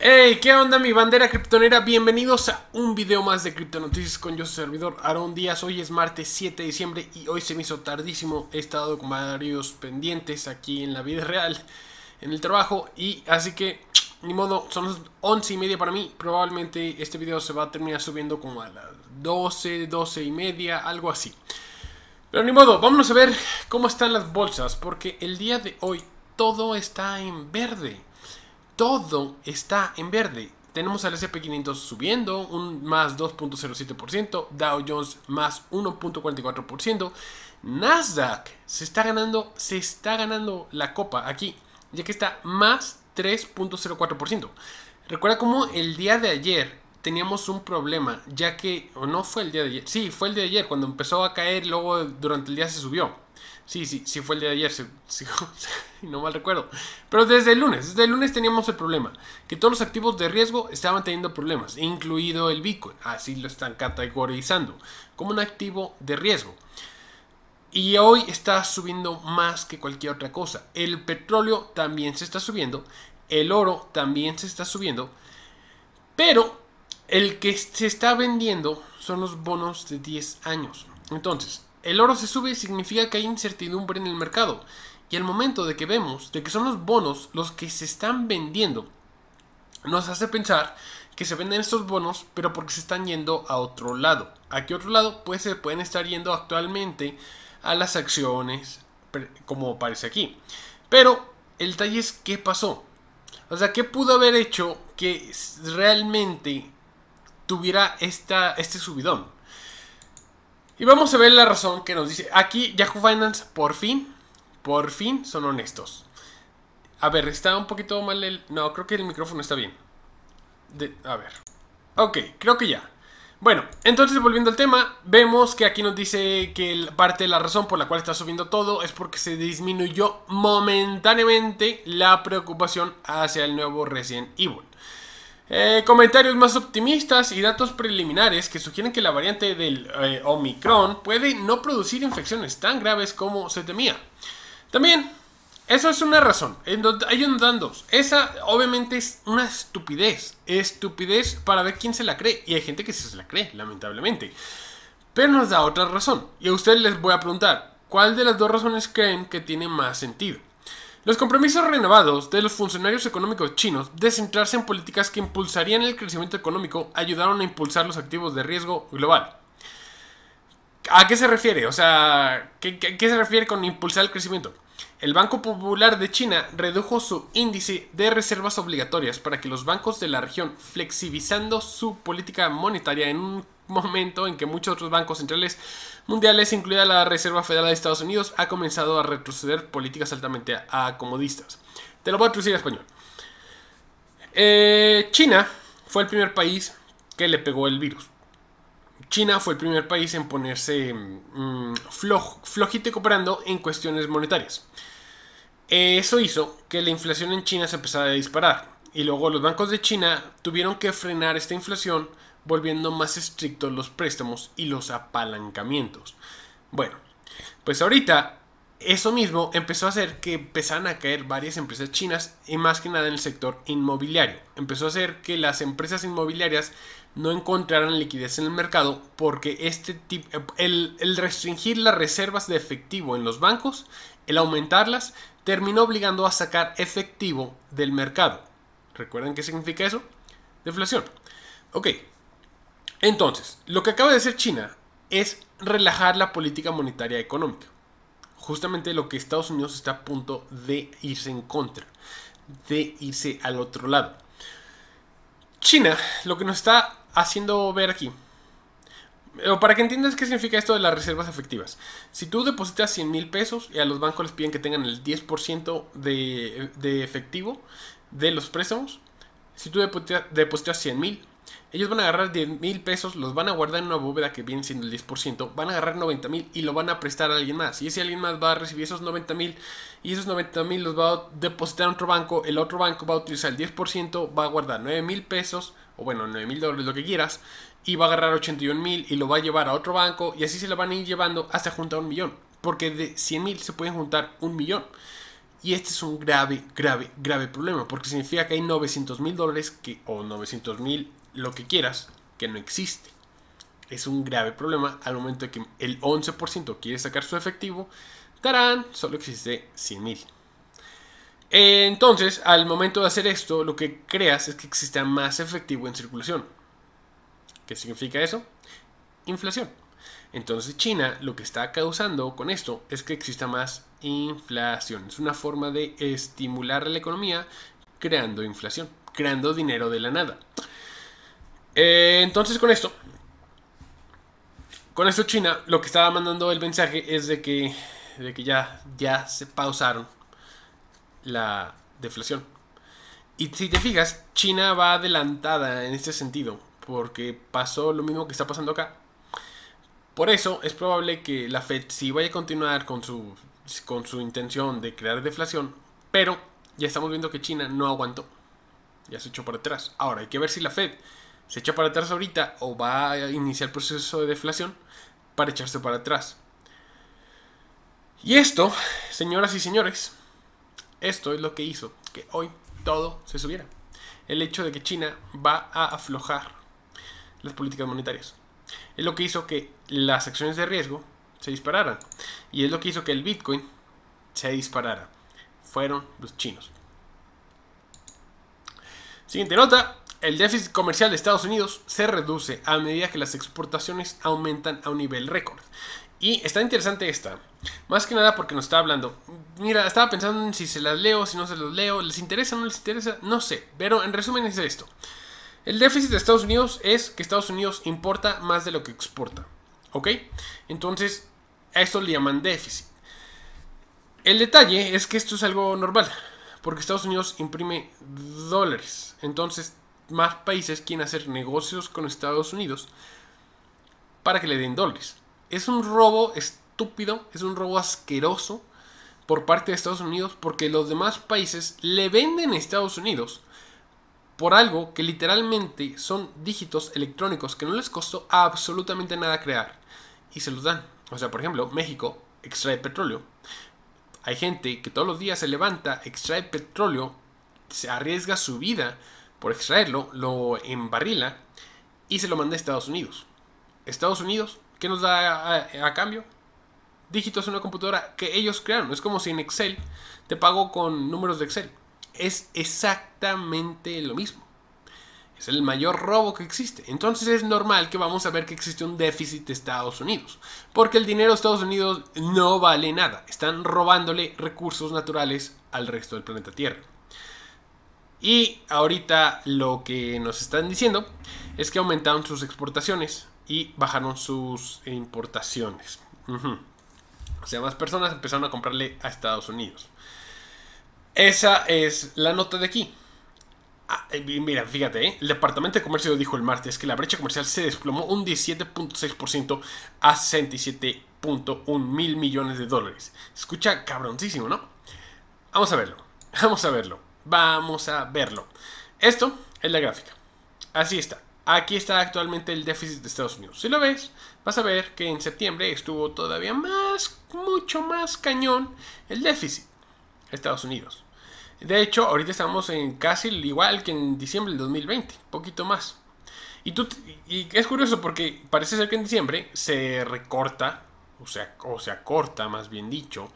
Hey, ¿qué onda mi bandera criptonera? Bienvenidos a un video más de Cripto Noticias con yo su servidor Aaron Díaz. Hoy es martes 7 de diciembre y hoy se me hizo tardísimo. He estado con varios pendientes aquí en la vida real, en el trabajo y así que ni modo, son las 11 y media para mí. Probablemente este video se va a terminar subiendo como a las 12, 12 y media, algo así. Pero ni modo, vámonos a ver cómo están las bolsas porque el día de hoy todo está en verde todo está en verde. Tenemos al SP500 subiendo un más 2.07%, Dow Jones más 1.44%, Nasdaq se está ganando, se está ganando la copa aquí, ya que está más 3.04%. Recuerda cómo el día de ayer teníamos un problema, ya que, no fue el día de ayer, sí, fue el día de ayer, cuando empezó a caer, luego durante el día se subió. Sí, sí, sí fue el día de ayer, si no mal recuerdo. Pero desde el lunes, desde el lunes teníamos el problema, que todos los activos de riesgo estaban teniendo problemas, incluido el Bitcoin, así lo están categorizando, como un activo de riesgo. Y hoy está subiendo más que cualquier otra cosa. El petróleo también se está subiendo, el oro también se está subiendo, pero el que se está vendiendo son los bonos de 10 años. Entonces, el oro se sube significa que hay incertidumbre en el mercado. Y al momento de que vemos de que son los bonos los que se están vendiendo, nos hace pensar que se venden estos bonos, pero porque se están yendo a otro lado. ¿A qué otro lado? Pues se pueden estar yendo actualmente a las acciones, como aparece aquí. Pero el detalle es qué pasó. O sea, ¿qué pudo haber hecho que realmente tuviera este subidón. Y vamos a ver la razón que nos dice. Aquí Yahoo Finance por fin, por fin son honestos. A ver, está un poquito mal el... No, creo que el micrófono está bien. De... A ver. Ok, creo que ya. Bueno, entonces volviendo al tema, vemos que aquí nos dice que parte de la razón por la cual está subiendo todo es porque se disminuyó momentáneamente la preocupación hacia el nuevo Resident Evil. Eh, comentarios más optimistas y datos preliminares que sugieren que la variante del eh, Omicron puede no producir infecciones tan graves como se temía. También, eso es una razón. Hay un dan Esa obviamente es una estupidez. Estupidez para ver quién se la cree. Y hay gente que se la cree, lamentablemente. Pero nos da otra razón. Y a ustedes les voy a preguntar, ¿cuál de las dos razones creen que tiene más sentido? Los compromisos renovados de los funcionarios económicos chinos de centrarse en políticas que impulsarían el crecimiento económico ayudaron a impulsar los activos de riesgo global. ¿A qué se refiere? O sea, ¿qué, se refiere con impulsar el crecimiento? El Banco Popular de China redujo su índice de reservas obligatorias para que los bancos de la región, flexibilizando su política monetaria en un momento en que muchos otros bancos centrales mundiales, incluida la Reserva Federal de Estados Unidos, ha comenzado a retroceder políticas altamente acomodistas. Te lo voy a traducir en español. Eh, China fue el primer país que le pegó el virus. China fue el primer país en ponerse mm, flojito y cooperando en cuestiones monetarias. Eso hizo que la inflación en China se empezara a disparar y luego los bancos de China tuvieron que frenar esta inflación volviendo más estrictos los préstamos y los apalancamientos. Bueno, pues ahorita eso mismo empezó a hacer que empezaran a caer varias empresas chinas y más que nada en el sector inmobiliario. Empezó a hacer que las empresas inmobiliarias no encontraran liquidez en el mercado porque este tipo, el, el restringir las reservas de efectivo en los bancos, el aumentarlas, terminó obligando a sacar efectivo del mercado. ¿Recuerdan qué significa eso? Deflación. Ok, entonces, lo que acaba de hacer China es relajar la política monetaria económica. Justamente lo que Estados Unidos está a punto de irse en contra, de irse al otro lado. China, lo que nos está haciendo ver aquí, para que entiendas qué significa esto de las reservas efectivas. Si tú depositas 100 mil pesos y a los bancos les piden que tengan el 10% de, efectivo de los préstamos, si tú depositas 100 mil, ellos van a agarrar 10 mil pesos, los van a guardar en una bóveda que viene siendo el 10%, van a agarrar 90 mil y lo van a prestar a alguien más. Y ese alguien más va a recibir esos 90 mil y esos 90 mil los va a depositar a otro banco. El otro banco va a utilizar el 10%, va a guardar 9 mil pesos, o bueno, 9 mil dólares, lo que quieras, y va a agarrar 81 mil y lo va a llevar a otro banco. Y así se lo van a ir llevando hasta juntar un millón, porque de 100 mil se pueden juntar un millón. Y este es un grave, grave, grave problema, porque significa que hay 900 mil dólares o 900 mil lo que quieras que no existe. Es un grave problema al momento de que el 11% quiere sacar su efectivo. Tarán, solo existe 100 mil. Entonces, al momento de hacer esto, lo que creas es que exista más efectivo en circulación. ¿Qué significa eso? Inflación. Entonces China lo que está causando con esto es que exista más inflación. Es una forma de estimular a la economía creando inflación, creando dinero de la nada. Eh, entonces con esto, con esto China lo que estaba mandando el mensaje es de que, de que ya, ya se pausaron la deflación. Y si te fijas, China va adelantada en este sentido, porque pasó lo mismo que está pasando acá. Por eso es probable que la Fed sí vaya a continuar con su, con su intención de crear deflación, pero ya estamos viendo que China no aguantó. Ya se echó por atrás. Ahora hay que ver si la Fed se echa para atrás ahorita o va a iniciar el proceso de deflación para echarse para atrás. Y esto, señoras y señores, esto es lo que hizo que hoy todo se subiera. El hecho de que China va a aflojar las políticas monetarias. Es lo que hizo que las acciones de riesgo se dispararan. Y es lo que hizo que el Bitcoin se disparara. Fueron los chinos. Siguiente nota. El déficit comercial de Estados Unidos se reduce a medida que las exportaciones aumentan a un nivel récord. Y está interesante esta. Más que nada porque nos está hablando. Mira, estaba pensando en si se las leo, si no se las leo. ¿Les interesa o no les interesa? No sé. Pero en resumen es esto. El déficit de Estados Unidos es que Estados Unidos importa más de lo que exporta. ¿Ok? Entonces, a esto le llaman déficit. El detalle es que esto es algo normal. Porque Estados Unidos imprime dólares. Entonces, más países quieren hacer negocios con Estados Unidos para que le den dólares. Es un robo estúpido, es un robo asqueroso por parte de Estados Unidos porque los demás países le venden a Estados Unidos por algo que literalmente son dígitos electrónicos que no les costó absolutamente nada crear y se los dan. O sea, por ejemplo, México extrae petróleo. Hay gente que todos los días se levanta, extrae petróleo, se arriesga su vida por extraerlo, lo embarrila y se lo manda a Estados Unidos. Estados Unidos, ¿qué nos da a, cambio? Dígitos en una computadora que ellos crearon. Es como si en Excel te pago con números de Excel. Es exactamente lo mismo. Es el mayor robo que existe. Entonces es normal que vamos a ver que existe un déficit de Estados Unidos. Porque el dinero de Estados Unidos no vale nada. Están robándole recursos naturales al resto del planeta Tierra. Y ahorita lo que nos están diciendo es que aumentaron sus exportaciones y bajaron sus importaciones. O sea, más personas empezaron a comprarle a Estados Unidos. Esa es la nota de aquí. Ah, eh, mira, fíjate, ¿eh? el Departamento de Comercio dijo el martes que la brecha comercial se desplomó un 17.6% a 67.1 mil millones de dólares. Escucha cabroncísimo, ¿no? Vamos a verlo. Vamos a verlo. Vamos a verlo. Esto es la gráfica. Así está. Aquí está actualmente el déficit de Estados Unidos. Si lo ves, vas a ver que en septiembre estuvo todavía más, mucho más cañón el déficit de Estados Unidos. De hecho, ahorita estamos en casi igual que en diciembre del 2020, poquito más. Y, tú, y es curioso porque parece ser que en diciembre se recorta, o sea, o se acorta más bien dicho,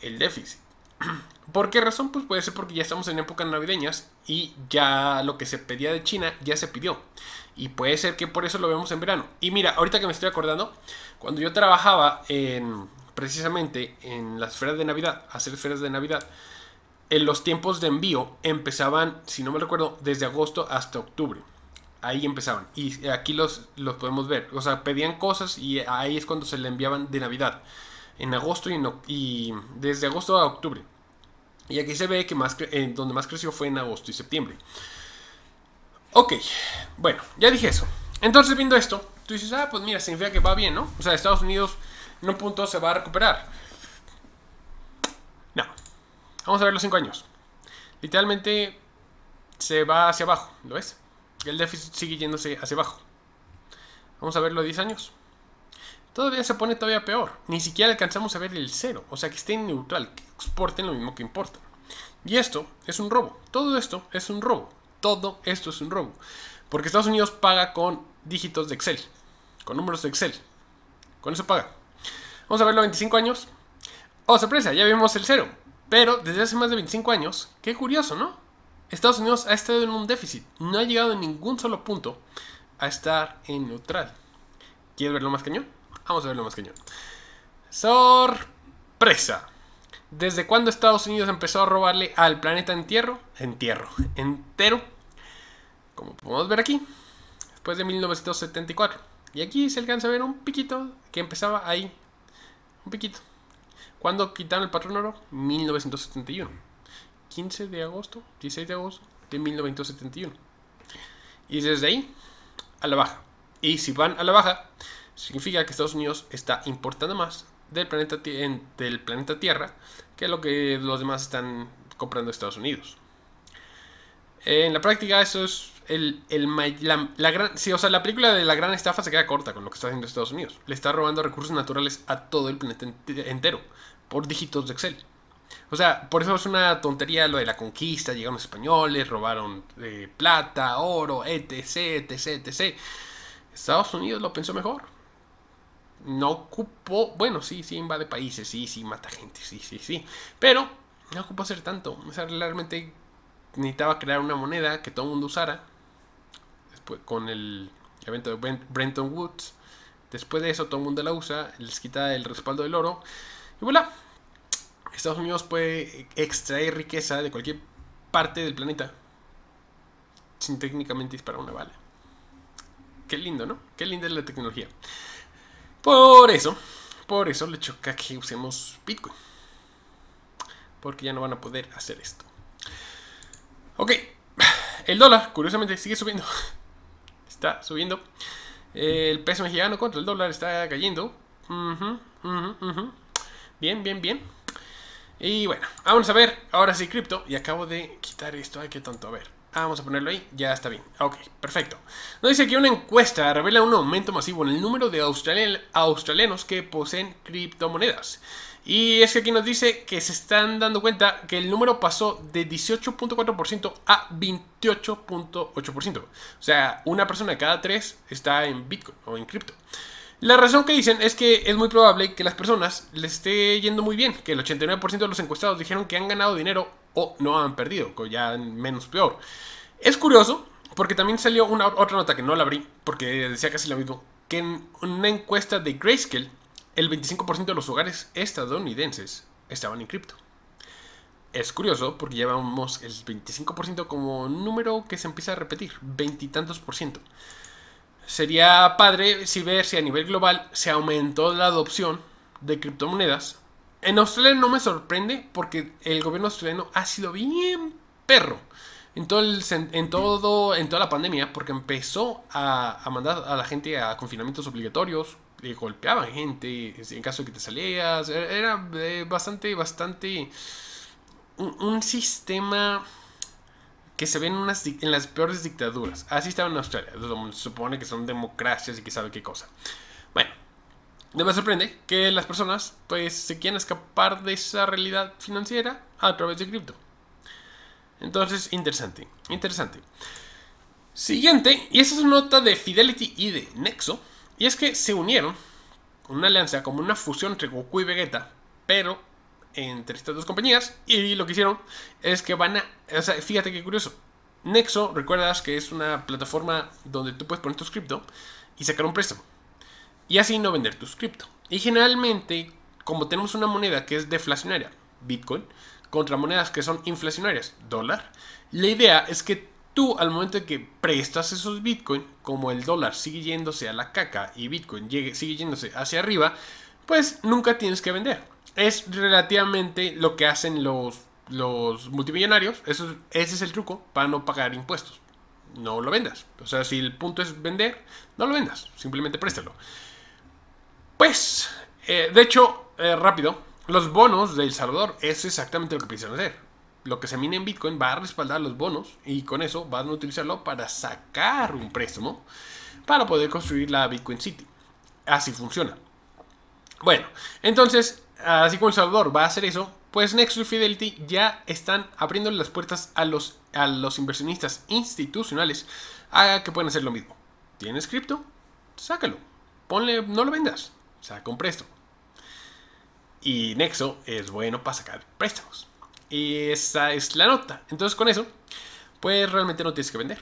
el déficit. ¿Por qué razón? Pues puede ser porque ya estamos en épocas navideñas y ya lo que se pedía de China ya se pidió. Y puede ser que por eso lo vemos en verano. Y mira, ahorita que me estoy acordando, cuando yo trabajaba en, precisamente en las esferas de Navidad, hacer esferas de Navidad, en los tiempos de envío empezaban, si no me recuerdo, desde agosto hasta octubre. Ahí empezaban. Y aquí los, los podemos ver. O sea, pedían cosas y ahí es cuando se le enviaban de Navidad en agosto y, en, desde agosto a octubre. Y aquí se ve que más eh, donde más creció fue en agosto y septiembre. Ok, bueno, ya dije eso. Entonces viendo esto, tú dices, ah, pues mira, significa que va bien, ¿no? O sea, Estados Unidos en un punto se va a recuperar. No. Vamos a ver los cinco años. Literalmente se va hacia abajo, ¿lo ves? El déficit sigue yéndose hacia abajo. Vamos a ver los 10 años todavía se pone todavía peor. Ni siquiera alcanzamos a ver el cero, o sea que esté en neutral, que exporten lo mismo que importan. Y esto es un robo. Todo esto es un robo. Todo esto es un robo. Porque Estados Unidos paga con dígitos de Excel, con números de Excel. Con eso paga. Vamos a verlo 25 años. Oh, sorpresa, ya vimos el cero. Pero desde hace más de 25 años, qué curioso, ¿no? Estados Unidos ha estado en un déficit. No ha llegado en ningún solo punto a estar en neutral. ¿Quieres verlo más cañón? Vamos a verlo más cañón. Sorpresa. ¿Desde cuándo Estados Unidos empezó a robarle al planeta entierro? Entierro. Entero. Como podemos ver aquí. Después de 1974. Y aquí se alcanza a ver un piquito que empezaba ahí. Un piquito. ¿Cuándo quitaron el patrón oro? 1971. 15 de agosto, 16 de agosto de 1971. Y desde ahí, a la baja. Y si van a la baja, Significa que Estados Unidos está importando más del planeta, del planeta Tierra que lo que los demás están comprando Estados Unidos. En la práctica eso es el, el la, la película de la gran estafa se queda corta con lo que está haciendo Estados Unidos. Le está robando recursos naturales a todo el planeta entero por dígitos de Excel. O sea, por eso es una tontería lo de la conquista, llegaron los españoles, robaron eh, plata, oro, etc, etc, etc. Estados Unidos lo pensó mejor no ocupó, bueno, sí, sí invade países, sí, sí mata gente, sí, sí, sí, pero no ocupó hacer tanto, o sea, realmente necesitaba crear una moneda que todo el mundo usara, después con el evento de Brenton Woods, después de eso todo el mundo la usa, les quita el respaldo del oro, y voilà, Estados Unidos puede extraer riqueza de cualquier parte del planeta sin técnicamente disparar una bala. Qué lindo, ¿no? Qué linda es la tecnología. Por eso, por eso le choca que usemos Bitcoin. Porque ya no van a poder hacer esto. Ok, el dólar, curiosamente, sigue subiendo. Está subiendo. El peso mexicano contra el dólar está cayendo. Bien, bien, bien. Y bueno, vamos a ver ahora sí cripto. Y acabo de quitar esto. Ay, qué tanto. A ver. Ah, vamos a ponerlo ahí. Ya está bien. Ok, perfecto. Nos dice que una encuesta revela un aumento masivo en el número de australianos que poseen criptomonedas. Y es que aquí nos dice que se están dando cuenta que el número pasó de 18.4% a 28.8%. O sea, una persona de cada tres está en Bitcoin o en cripto. La razón que dicen es que es muy probable que las personas les esté yendo muy bien, que el 89% de los encuestados dijeron que han ganado dinero o no han perdido, ya menos peor. Es curioso, porque también salió una otra nota que no la abrí, porque decía casi lo mismo, que en una encuesta de Grayscale, el 25% de los hogares estadounidenses estaban en cripto. Es curioso porque llevamos el 25% como número que se empieza a repetir, veintitantos por ciento. Sería padre si ver si a nivel global se aumentó la adopción de criptomonedas en Australia no me sorprende porque el gobierno australiano ha sido bien perro en en toda la pandemia porque empezó a, mandar a la gente a confinamientos obligatorios le golpeaban gente este, en caso de que te salías e, era eh, bastante bastante un, sistema que se ve unas, en las peores dictaduras así estaba en Australia se supone que son democracias y que sabe qué cosa no me sorprende que las personas pues, se quieran escapar de esa realidad financiera a través de cripto. Entonces, interesante, interesante. Siguiente, y esa es una nota de Fidelity y de Nexo, y es que se unieron con una alianza como una fusión entre Goku y Vegeta, pero entre estas dos compañías, y lo que hicieron es que van a, o sea, fíjate qué curioso, Nexo, recuerdas que es una plataforma donde tú puedes poner tus cripto y sacar un préstamo y así no vender tus cripto. Y generalmente, como tenemos una moneda que es deflacionaria, Bitcoin, contra monedas que son inflacionarias, dólar, la idea es que tú al momento de que prestas esos Bitcoin, como el dólar sigue yéndose a la caca y Bitcoin sigue yéndose hacia arriba, pues nunca tienes que vender. Es relativamente lo que hacen los, los multimillonarios. Eso, ese es el truco para no pagar impuestos. No lo vendas. O sea, si el punto es vender, no lo vendas. Simplemente préstalo. Pues, eh, de hecho, eh, rápido, los bonos del Salvador es exactamente lo que piensan hacer. Lo que se mine en Bitcoin va a respaldar los bonos y con eso van a utilizarlo para sacar un préstamo para poder construir la Bitcoin City. Así funciona. Bueno, entonces, así como El Salvador va a hacer eso, pues Nexus y Fidelity ya están abriendo las puertas a los, a los inversionistas institucionales a que puedan hacer lo mismo. ¿Tienes cripto? Sácalo. Ponle, no lo vendas. O sea, con préstamo. Y Nexo es bueno para sacar préstamos. Y esa es la nota. Entonces con eso, pues realmente no tienes que vender.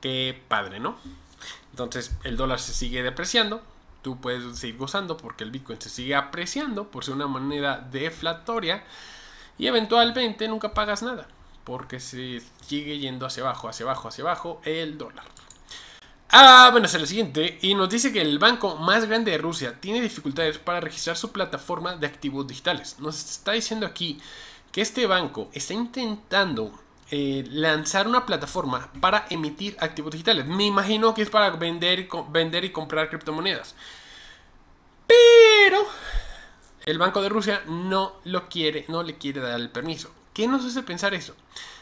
Qué padre, ¿no? Entonces el dólar se sigue depreciando. Tú puedes seguir gozando porque el Bitcoin se sigue apreciando por ser una moneda deflatoria. Y eventualmente nunca pagas nada. Porque se sigue yendo hacia abajo, hacia abajo, hacia abajo el dólar. Ah, bueno, es el siguiente. Y nos dice que el banco más grande de Rusia tiene dificultades para registrar su plataforma de activos digitales. Nos está diciendo aquí que este banco está intentando eh, lanzar una plataforma para emitir activos digitales. Me imagino que es para vender y, vender y comprar criptomonedas. Pero el Banco de Rusia no lo quiere, no le quiere dar el permiso. ¿Qué nos hace pensar eso?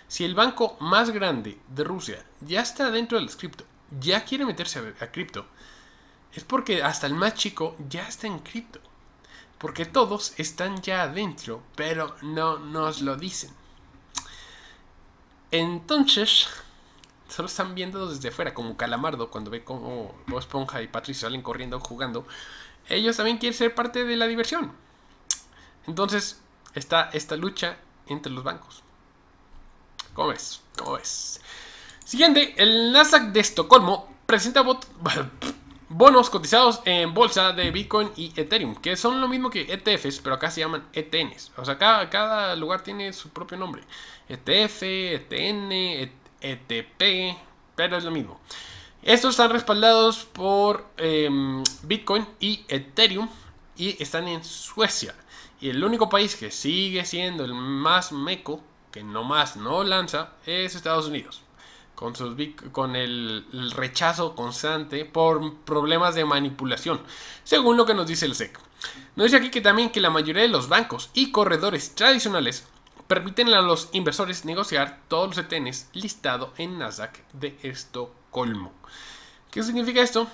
Si el banco más grande de Rusia ya está dentro del cripto ya quiere meterse a, cripto, es porque hasta el más chico ya está en cripto. Porque todos están ya adentro, pero no nos lo dicen. Entonces, solo están viendo desde fuera, como Calamardo, cuando ve cómo Bob Esponja y Patricio salen corriendo, jugando. Ellos también quieren ser parte de la diversión. Entonces, está esta lucha entre los bancos. ¿Cómo ves? ¿Cómo ves? Siguiente, el Nasdaq de Estocolmo presenta bonos cotizados en bolsa de Bitcoin y Ethereum, que son lo mismo que ETFs, pero acá se llaman ETNs. O sea, cada, cada lugar tiene su propio nombre. ETF, ETN, ETP, e pero es lo mismo. Estos están respaldados por em, Bitcoin y Ethereum y están en Suecia. Y el único país que sigue siendo el más meco, que nomás no lanza, es Estados Unidos con, con el, rechazo constante por problemas de manipulación, según lo que nos dice el SEC. Nos dice aquí que también que la mayoría de los bancos y corredores tradicionales permiten a los inversores negociar todos los ETNs listados en Nasdaq de Estocolmo. ¿Qué significa esto?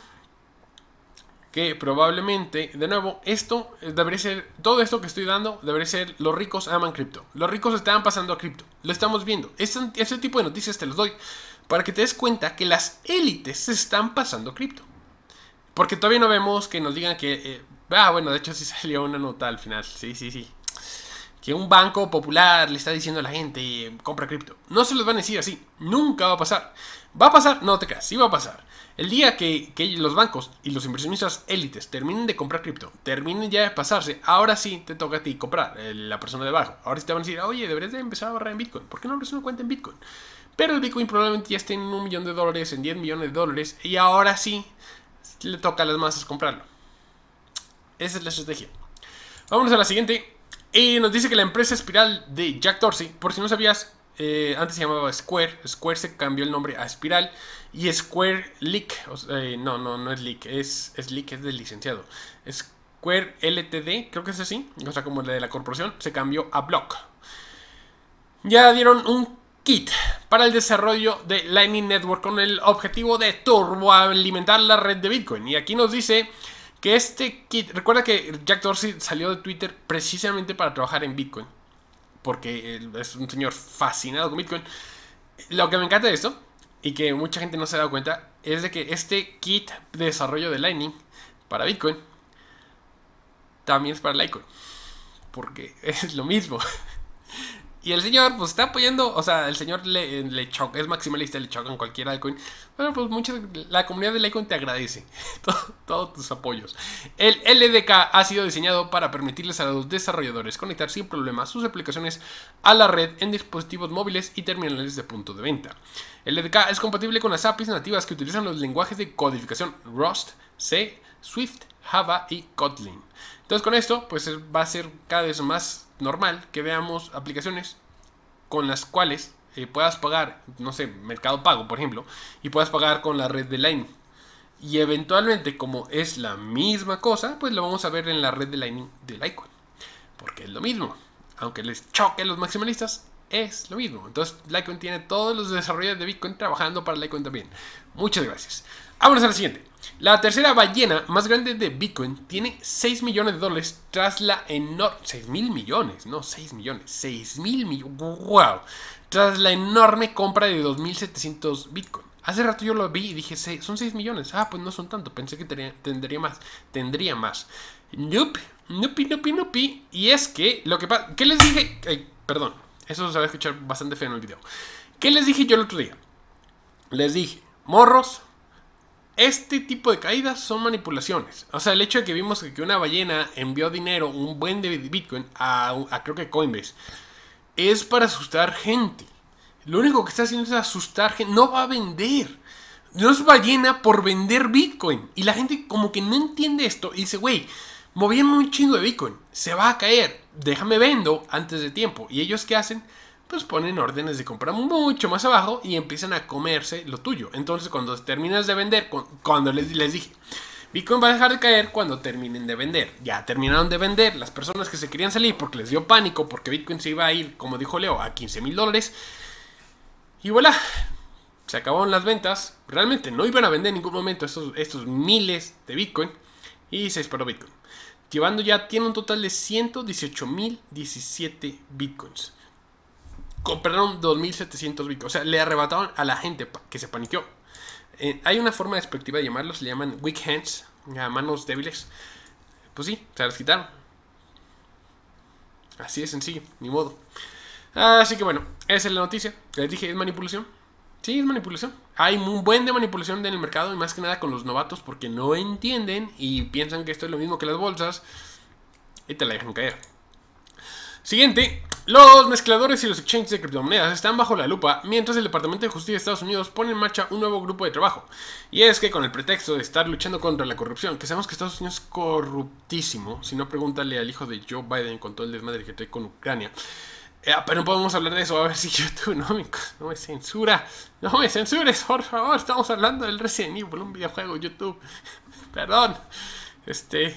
Que probablemente, de nuevo, esto debería ser, todo esto que estoy dando debería ser, los ricos aman cripto. Los ricos están pasando a cripto. Lo estamos viendo. Este, este tipo de noticias te los doy para que te des cuenta que las élites se están pasando cripto. Porque todavía no vemos que nos digan que... Eh, ah, bueno, de hecho sí salió una nota al final. Sí, sí, sí. Que un banco popular le está diciendo a la gente, compra cripto. No se los van a decir así. Nunca va a pasar. ¿Va a pasar? No te creas, sí va a pasar. El día que, los bancos y los inversionistas élites terminen de comprar cripto, terminen ya de pasarse, ahora sí te toca a ti comprar, eh, la persona de abajo. Ahora sí te van a decir, oye, deberías de empezar a ahorrar en Bitcoin. ¿Por qué no abres una cuenta en Bitcoin? Pero el Bitcoin probablemente ya esté en un millón de dólares, en 10 millones de dólares, y ahora sí le toca a las masas comprarlo. Esa es la estrategia. Vámonos a la siguiente. Y nos dice que la empresa espiral de Jack Dorsey, por si no sabías, eh, antes se llamaba Square. Square se cambió el nombre a espiral. Y Square Leak, eh, no, no, no es Leak, es, es Leak, es del licenciado. Square LTD, creo que es así, o sea, como la de la corporación, se cambió a Block. Ya dieron un Kit para el desarrollo de Lightning Network con el objetivo de turboalimentar la red de Bitcoin. Y aquí nos dice que este kit, recuerda que Jack Dorsey salió de Twitter precisamente para trabajar en Bitcoin, porque es un señor fascinado con Bitcoin. Lo que me encanta de esto, y que mucha gente no se ha dado cuenta, es de que este kit de desarrollo de Lightning para Bitcoin también es para Litecoin, porque es lo mismo. Y el señor, pues está apoyando, o sea, el señor le, le choca, es maximalista, le choca en cualquier altcoin. Bueno, pues muchas, la comunidad de Litecoin te agradece todos tus apoyos. El LDK ha sido diseñado para permitirles a los desarrolladores conectar sin problemas sus aplicaciones a la red en dispositivos móviles y terminales de punto de venta. El LDK es compatible con las APIs nativas que utilizan los lenguajes de codificación Rust, C, Swift, Java y Kotlin. Entonces con esto, pues va a ser cada vez más normal que veamos aplicaciones con las cuales eh, puedas pagar, no sé, Mercado Pago, por ejemplo, y puedas pagar con la red de Lightning. Y eventualmente, como es la misma cosa, pues lo vamos a ver en la red de Lightning de Litecoin Porque es lo mismo. Aunque les choque a los maximalistas, es lo mismo. Entonces, Litecoin tiene todos los desarrolladores de Bitcoin trabajando para Litecoin también. Muchas gracias. Vámonos a la siguiente. La tercera ballena más grande de Bitcoin tiene 6 millones de dólares tras la enorme... 6 mil millones, no 6 millones, 6 mil millones, wow. Tras la enorme compra de 2.700 Bitcoin. Hace rato yo lo vi y dije, son 6 millones. Ah, pues no son tanto. Pensé que tendría, más. Tendría más. Nope, nope, nope, nope. Y es que lo que pasa... ¿Qué les dije? perdón, eso se va a escuchar bastante feo en el video. ¿Qué les dije yo el otro día? Les dije, morros, este tipo de caídas son manipulaciones. O sea, el hecho de que vimos que una ballena envió dinero, un buen de Bitcoin, a, creo que Coinbase, es para asustar gente. Lo único que está haciendo es asustar gente. No va a vender. No es ballena por vender Bitcoin. Y la gente como que no entiende esto y dice, güey, moviendo un chingo de Bitcoin. Se va a caer. Déjame vendo antes de tiempo. ¿Y ellos qué hacen? pues ponen órdenes de compra mucho más abajo y empiezan a comerse lo tuyo. Entonces, cuando terminas de vender, cuando les, les dije, Bitcoin va a dejar de caer cuando terminen de vender. Ya terminaron de vender. Las personas que se querían salir porque les dio pánico, porque Bitcoin se iba a ir, como dijo Leo, a 15 mil dólares. Y voilà, se acabaron las ventas. Realmente no iban a vender en ningún momento estos, estos miles de Bitcoin. Y se disparó Bitcoin. Llevando ya, tiene un total de mil 17 Bitcoins compraron 2.700 bitcoins. O sea, le arrebataron a la gente que se paniqueó. Eh, hay una forma despectiva de llamarlos, le llaman weak hands, manos débiles. Pues sí, se las quitaron. Así de sencillo, ni modo. Así que bueno, esa es la noticia. Les dije, es manipulación. Sí, es manipulación. Hay un buen de manipulación en el mercado y más que nada con los novatos porque no entienden y piensan que esto es lo mismo que las bolsas y te la dejan caer. Siguiente, los mezcladores y los exchanges de criptomonedas están bajo la lupa mientras el Departamento de Justicia de Estados Unidos pone en marcha un nuevo grupo de trabajo. Y es que con el pretexto de estar luchando contra la corrupción, que sabemos que Estados Unidos es corruptísimo, si no pregúntale al hijo de Joe Biden con todo el desmadre que trae con Ucrania. Eh, pero no podemos hablar de eso, a ver si YouTube no me, no me censura. No me censures, por favor, estamos hablando del Resident Evil, un videojuego YouTube. Perdón. Este...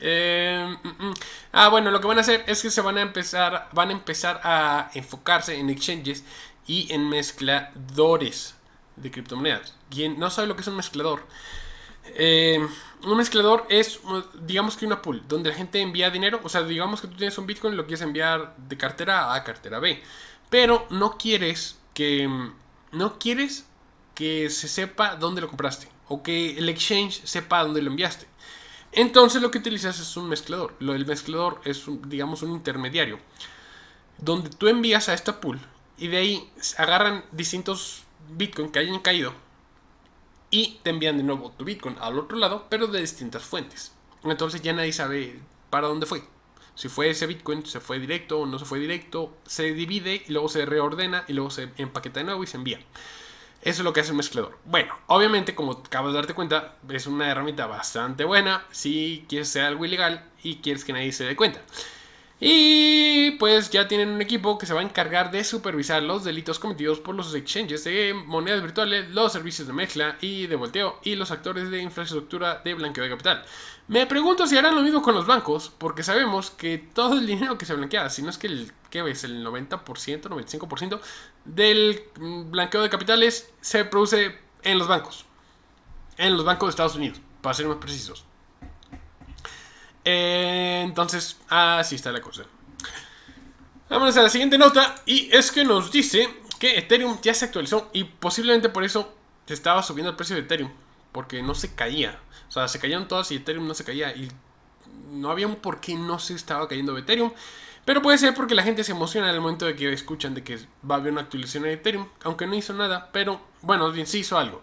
Em, mm, mm. ah, bueno, lo que van a hacer es que se van a empezar, van a empezar a enfocarse en exchanges y en mezcladores de criptomonedas. ¿Quién no sabe lo que es un mezclador. Em, un mezclador es, uh, digamos que una pool, donde la gente envía dinero. O sea, digamos que tú tienes un Bitcoin y lo quieres enviar de cartera A a cartera B. Pero no quieres que. Em, no quieres que se sepa dónde lo compraste. O que el exchange sepa dónde lo enviaste. Entonces lo que utilizas es un mezclador. Lo del mezclador es, un, digamos, un intermediario. Donde tú envías a esta pool y de ahí agarran distintos Bitcoin que hayan caído y te envían de nuevo tu Bitcoin al otro lado, pero de distintas fuentes. Entonces ya nadie sabe para dónde fue. Si fue ese Bitcoin, se fue directo o no se fue directo, se divide y luego se reordena y luego se empaqueta de nuevo y se envía. Eso es lo que hace el mezclador. Bueno, obviamente, como acabas de darte cuenta, es una herramienta bastante buena si quieres hacer algo ilegal y quieres que nadie se dé cuenta. Y pues ya tienen un equipo que se va a encargar de supervisar los delitos cometidos por los exchanges de monedas virtuales, los servicios de mezcla y de volteo y los actores de infraestructura de blanqueo de capital. Me pregunto si harán lo mismo con los bancos, porque sabemos que todo el dinero que se blanquea, si no es que el, ¿qué ves? El 90%, 95% del blanqueo de capitales se produce en los bancos. En los bancos de Estados Unidos, para ser más precisos. Eh, entonces, así está la cosa. Vámonos a la siguiente nota y es que nos dice que Ethereum ya se actualizó y posiblemente por eso se estaba subiendo el precio de Ethereum. Porque no se caía. O sea, se caían todas y Ethereum no se caía. Y no había un por qué no se estaba cayendo de Ethereum. Pero puede ser porque la gente se emociona al momento de que escuchan de que va a haber una actualización en Ethereum, aunque no hizo nada, pero bueno, bien, sí hizo algo.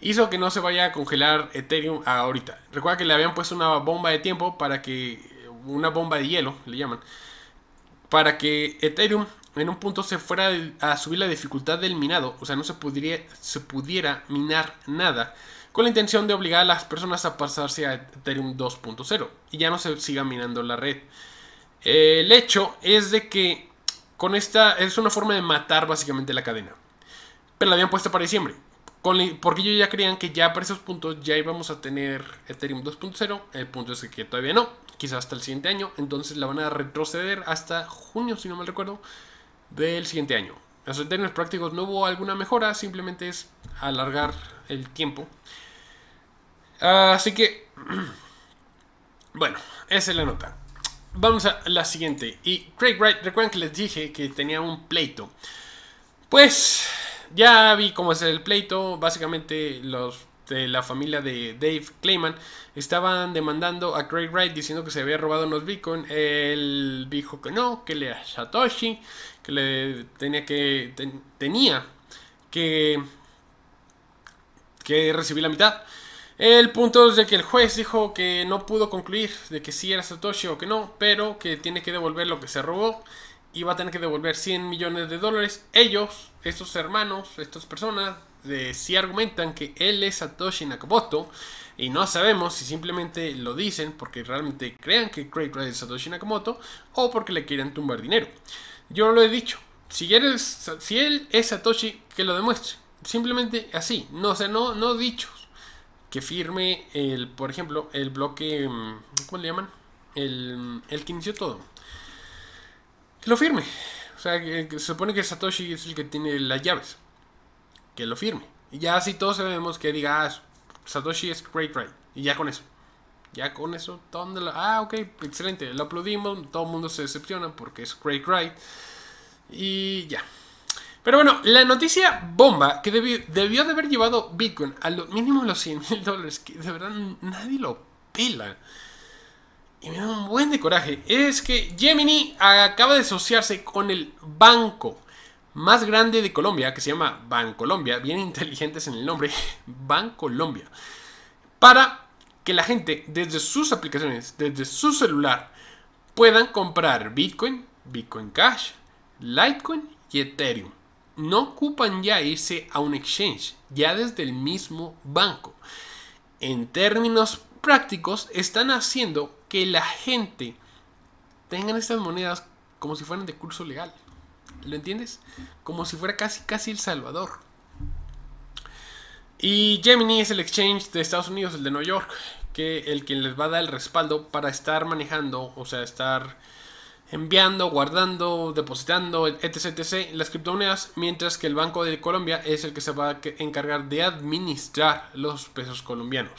Hizo que no se vaya a congelar Ethereum ahorita. Recuerda que le habían puesto una bomba de tiempo para que. Una bomba de hielo, le llaman. Para que Ethereum en un punto se fuera a subir la dificultad del minado. O sea, no se, pudiera, se pudiera minar nada con la intención de obligar a las personas a pasarse a Ethereum 2.0 y ya no se siga minando la red. Eh, el hecho es de que con esta es una forma de matar básicamente la cadena. Pero la habían puesto para diciembre. porque ellos ya creían que ya para esos puntos ya íbamos a tener Ethereum 2.0. El punto es que todavía no. Quizás hasta el siguiente año. Entonces la van a retroceder hasta junio, si no mal recuerdo, del siguiente año. en términos prácticos no hubo alguna mejora. Simplemente es alargar el tiempo. así que... Bueno, esa es la nota vamos a la siguiente. Y Craig Wright, recuerden que les dije que tenía un pleito. Pues ya vi cómo es el pleito. Básicamente los de la familia de Dave Clayman estaban demandando a Craig Wright diciendo que se había robado unos beacons. Él dijo que no, que le a Satoshi, que le tenía que tenía que que recibir la mitad. El punto es de que el juez dijo que no pudo concluir de que si era Satoshi o que no, pero que tiene que devolver lo que se robó y va a tener que devolver 100 millones de dólares. Ellos, estos hermanos, estas personas, eh, Si argumentan que él es Satoshi Nakamoto y no sabemos si simplemente lo dicen porque realmente crean que Craig es Satoshi Nakamoto o porque le quieren tumbar dinero. Yo lo he dicho, si, él es Satoshi, que lo demuestre. Simplemente así, no, o no, no dichos que firme, el, por ejemplo, el bloque, mm, ¿cómo le llaman? Mm, el, que inició todo. Que lo firme. O sea, que, se supone que Satoshi es el que tiene las llaves. Que lo firme. Y ya así todos sabemos que diga, ah, Satoshi es Great Right. Y ya con eso. Ya con eso, ¿dónde Ah, ok, excelente. Lo aplaudimos. Todo el mundo se decepciona porque es Great Right. Y ya. Pero bueno, la noticia bomba que debió, de haber llevado Bitcoin a lo mínimo los 100 mil dólares, que de verdad nadie lo pela. Y me da un buen de coraje. Es que Gemini acaba de asociarse con el banco más grande de Colombia, que se llama Bancolombia, bien inteligentes en el nombre, Bancolombia, para que la gente desde sus aplicaciones, desde su celular, puedan comprar Bitcoin, Bitcoin Cash, Litecoin y Ethereum no ocupan ya irse a un exchange, ya desde el mismo banco. En términos prácticos, están haciendo que la gente tenga estas monedas como si fueran de curso legal. ¿Lo entiendes? Como si fuera casi casi El Salvador. Y Gemini es el exchange de Estados Unidos, el de Nueva York, que el quien les va a dar el respaldo para estar manejando, o sea, estar enviando, guardando, depositando, etc, etc, las criptomonedas, mientras que el Banco de Colombia es el que se va a encargar de administrar los pesos colombianos.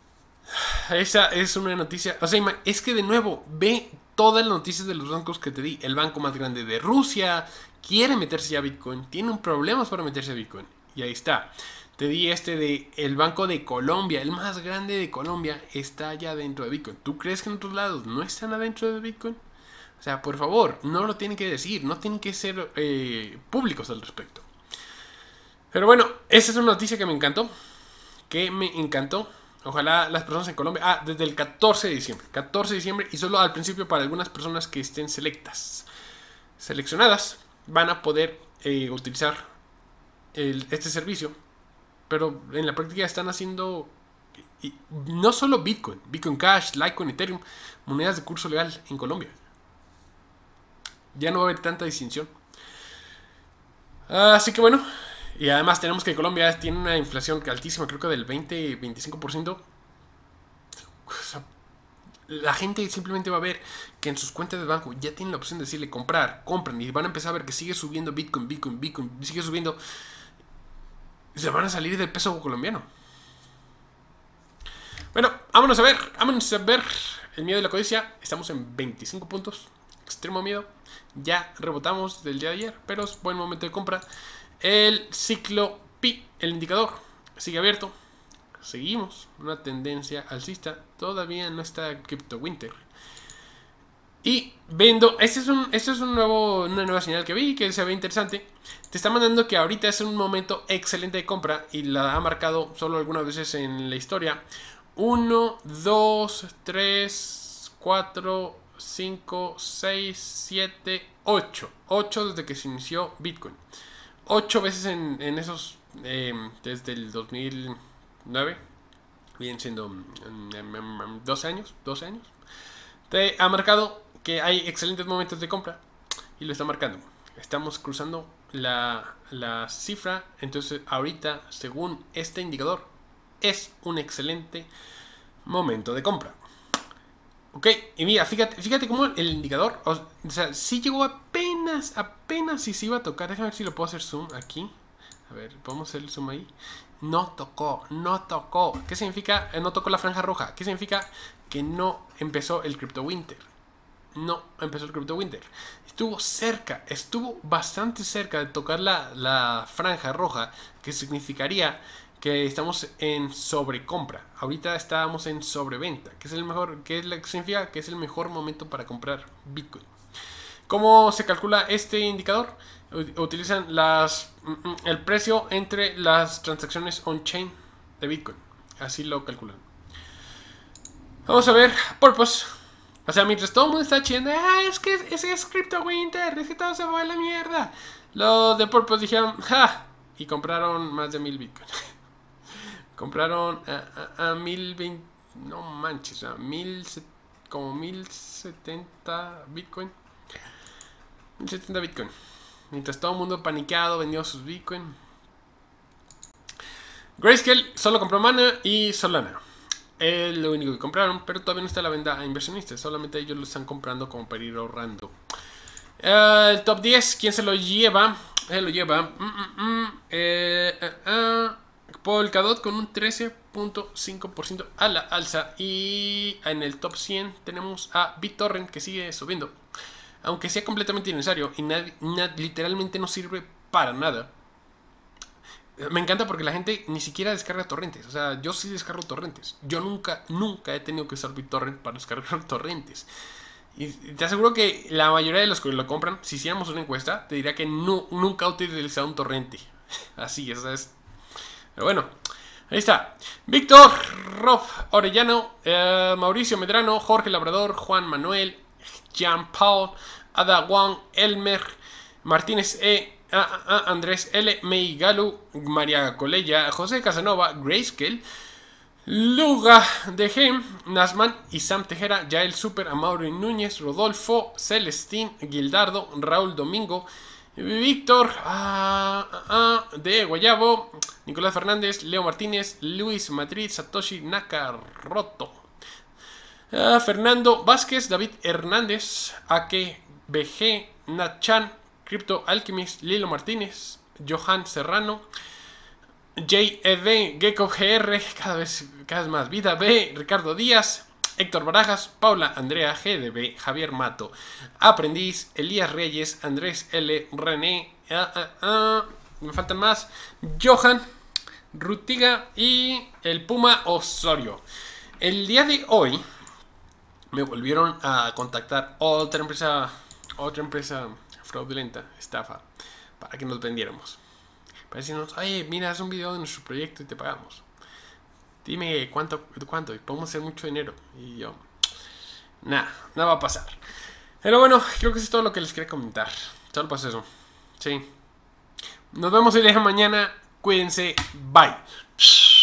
Esa es una noticia, o sea, es que de nuevo ve todas las noticias de los bancos que te di. El banco más grande de Rusia quiere meterse ya a Bitcoin, tiene un problema para meterse a Bitcoin. Y ahí está. Te di este de el Banco de Colombia, el más grande de Colombia, está allá dentro de Bitcoin. ¿Tú crees que en otros lados no están adentro de Bitcoin? O sea, por favor, no lo tienen que decir, no tienen que ser eh, públicos al respecto. Pero bueno, esa es una noticia que me encantó, que me encantó. Ojalá las personas en Colombia... Ah, desde el 14 de diciembre. 14 de diciembre y solo al principio para algunas personas que estén selectas. Seleccionadas van a poder eh, utilizar este servicio pero en la práctica están haciendo y no solo Bitcoin, Bitcoin Cash, Litecoin, Ethereum, monedas de curso legal en Colombia. Ya no va a haber tanta distinción. Así que bueno, y además tenemos que Colombia tiene una inflación altísima, creo que del 20-25%. la gente simplemente va a ver que en sus cuentas de banco ya tienen la opción de decirle comprar, compran y van a empezar a ver que sigue subiendo Bitcoin, Bitcoin, Bitcoin, sigue subiendo. Se van a salir del peso colombiano. Bueno, vámonos a ver, vámonos a ver. El miedo y la codicia, estamos en 25 puntos. Extremo miedo. Ya rebotamos del día de ayer, pero es buen momento de compra. El ciclo pi, el indicador, sigue abierto. Seguimos una tendencia alcista. Todavía no está Crypto Winter. Y vendo, esta es, es un nuevo, una nueva señal que vi que se ve interesante. Te está mandando que ahorita es un momento excelente de compra y la ha marcado solo algunas veces en la historia. 1, 2, 3, 4, 5, 6, 7, 8. 8 desde que se inició Bitcoin. 8 veces en, esos, em, desde el 2009. Vienen siendo mm, mm, mm, años, 12 años. Te ha marcado que hay excelentes momentos de compra y lo está marcando. Estamos cruzando la, cifra, entonces ahorita, según este indicador, es un excelente momento de compra. Ok, y mira, fíjate, fíjate cómo el indicador, si llegó apenas, apenas si se iba a tocar. Déjame ver si lo puedo hacer zoom aquí. A ver, ¿podemos hacer el zoom ahí? No tocó, no tocó. ¿Qué significa? Eh, no tocó la franja roja. ¿Qué significa? Que no empezó el Crypto Winter. No, empezó el Crypto Winter. Estuvo cerca, estuvo bastante cerca de tocar la, franja roja, que significaría que estamos en sobrecompra. Ahorita estábamos en sobreventa, que es el mejor, que es la significa que es el mejor momento para comprar Bitcoin. ¿Cómo se calcula este indicador? Utilizan las, mm, mm, el precio entre las transacciones on-chain de Bitcoin. Así lo calculan. Vamos a ver, Purpose. O sea, mientras todo el mundo está chillando, ah, es que ese es Crypto Winter, es que todo se fue a la mierda. Los de Purpose dijeron, ja, y compraron más de mil Bitcoin. compraron a, mil no manches, a mil, como mil setenta Bitcoin. Mil setenta Bitcoin. Mientras todo el mundo paniqueado vendió sus Bitcoin. Grayscale solo compró Mana y Solana. Es lo único que compraron, pero todavía no está la venta a inversionistas. Solamente ellos lo están comprando como para ir ahorrando. Eh, el top 10, ¿quién se lo lleva? Se eh, lo lleva mm, mm, mm, eh, Polkadot con un 13.5% a la alza. Y en el top 100 tenemos a BitTorrent que sigue subiendo. Aunque sea completamente innecesario y literalmente no sirve para nada. Me encanta porque la gente ni siquiera descarga torrentes. O sea, yo sí descargo torrentes. Yo nunca, nunca he tenido que usar BitTorrent para descargar torrentes. Y te aseguro que la mayoría de los que lo compran, si hiciéramos una encuesta, te diría que no, nunca ha utilizado un torrente. Así, esa es. Pero bueno, ahí está. Víctor, Rob Orellano, eh, Mauricio Medrano, Jorge Labrador, Juan Manuel, Jean Paul, Ada Elmer, Martínez E. Andrés L. Meigalu, María Colella, José Casanova, Grayscale, Luga de Gem, Nasman, Sam Tejera, Yael Super, Amaury Núñez, Rodolfo, Celestín, Gildardo, Raúl Domingo, Víctor de Guayabo, Nicolás Fernández, Leo Martínez, Luis Matriz, Satoshi Nakaroto, Fernando Vázquez, David Hernández, Ake BG, Nachan, Crypto Alchemist, Lilo Martínez, Johan Serrano, JED, Gecko GR, cada vez, más vida, B, Ricardo Díaz, Héctor Barajas, Paula Andrea GDB, Javier Mato, Aprendiz, Elías Reyes, Andrés L, René, ah, ah, ah, me faltan más, Johan, Rutiga y el Puma Osorio. El día de hoy me volvieron a contactar otra empresa, otra empresa fraudulenta, estafa, para que nos vendiéramos. Para decirnos, oye, mira, haz un video de nuestro proyecto y te pagamos. Dime cuánto, cuánto, y podemos hacer mucho dinero. Y yo, nada, nada va a pasar. Pero bueno, creo que es todo lo que les quería comentar. Solo pasa eso. Sí. Nos vemos el día de mañana. Cuídense. Bye.